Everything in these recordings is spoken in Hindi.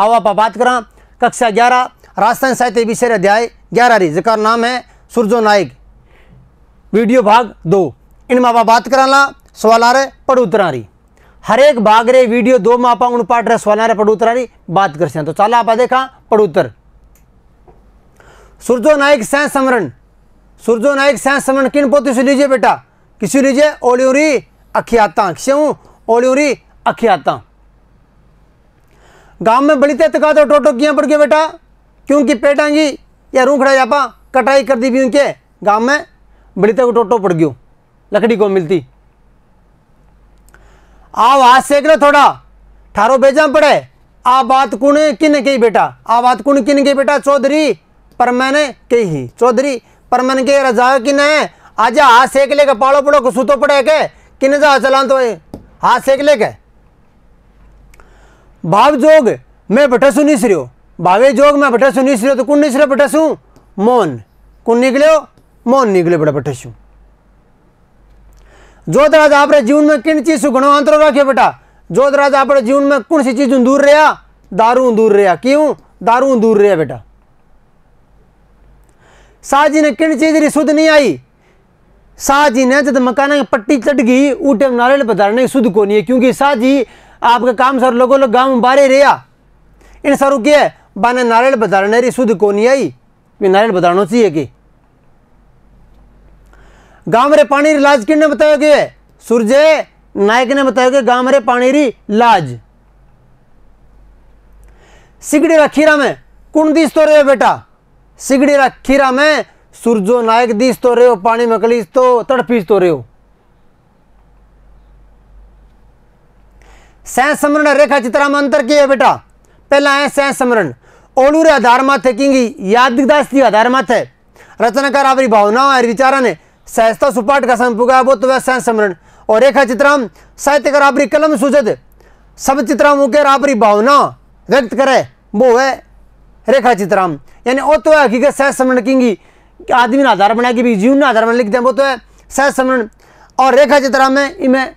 आओ आप बात करा कक्षा ग्यारह राजस्थान साहित्य विषय अध्याय ग्यारह री जिका नाम है सुरजो नायक वीडियो भाग दो इन माँ आप बात ला सवाल आ रहे पढ़ोतरा उतरा रही हर एक भाग रे वीडियो दो माँ आप उन पाठ रहे सवाल आ रहे पढ़ोतरा उतरा रही बात कर सकते तो चला आप देखा पढ़ोतर सुरजो नायक सह समरण सुरजो नायक सह समरण किन पोती से लीजिए बेटा किसी लीजिए ओलियोरी अखियाता क्यों ओलियोरी अखियाता गांव में बड़ी तहतका तो टोटो किया पड़ गया बेटा क्योंकि पेटांगी या रूखड़ा जापा कटाई कर दी भी उनके गांव में बड़ी तक टोटो पड़ गयो लकड़ी को मिलती आओ हाथ सेक रहे थोड़ा ठारो बेजा पड़े आ बात कुण किन कही बेटा आ बात कुण किन कही बेटा चौधरी पर मैंने कही ही चौधरी पर मैंने कही रजा किन है आजा हाथ सेक लेके पाड़ो पड़ो सुतो पड़े के किन जा चला तो हाथ सेक लेके भाव जोग मैं बठसू निसरियो भावे जोग मैं बठसू निसरियो तो कुण निसरे बठसू मौन कुण निकलियो मौन निकले बड़ा बठसू जो दराज आप जीवन में किन चीज से अंतरो रखियो बेटा जो आप जीवन में कौन सी चीज दूर रहा दारू दूर रहा क्यों दारू दूर रहा बेटा शाह जी ने किन चीज री शुद्ध नहीं आई शाह जी ने जब मकान की पट्टी चढ़ गई ऊ टाइम नारियल पधारने की शुद्ध को नहीं है क्योंकि शाह जी आपका काम सर लोगों लोग गांव में बारे रहा इन सर क्या है बाने नारियल बदारने री शुद्ध को नहीं आई भी नारियल बदारनो चाहिए कि गांव रे पानी लाज किन ने बताया गया है सूर्य नायक ने बताया गया गांव रे पानी री लाज सिगड़ी रखीरा में कुंड दिस तो रहे बेटा सिगड़ी रखीरा में सूरजो नायक दिस तो रहे हो पानी में कलीस तो तड़पीस तो रहे हो सह समरण रेखा चित्रा में अंतर की है बेटा पहला है सह समरण ओणू रे आधार माथ किंगी याददास की आधार माथ है रचनाकार आवरी भावनाओं और विचारा ने सहजता सुपाट का सम पुगा वो तो वह सह समरण और रेखा चित्राम साहित्यकार आपरी कलम सूजत सब चित्राम उकेर आपरी भावना व्यक्त करे वो है रेखा चित्राम यानी वो तो है हकीकत सहज समरण किंगी आदमी ने आधार बना के जीवन ने आधार बना लिख दें वो तो है सहज समरण और रेखा चित्राम में इमें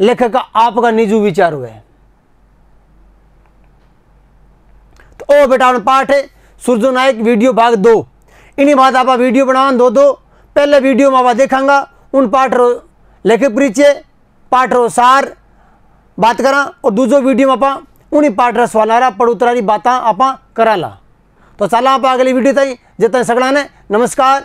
लेखक का आपका निजू विचार हुए तो ओ बेटा पाठ है नायक वीडियो भाग दो इन्हीं बात आप वीडियो बनावा दो दो पहले वीडियो में आप देखांगा उन पाठ रो लेखक परिचय पाठ रो सार बात करा और दूसरो वीडियो में आप उन्हीं पाठ रस वाला पढ़ उतरारी आप करा ला तो चला आप अगली वीडियो ताई जितने सगड़ा ने नमस्कार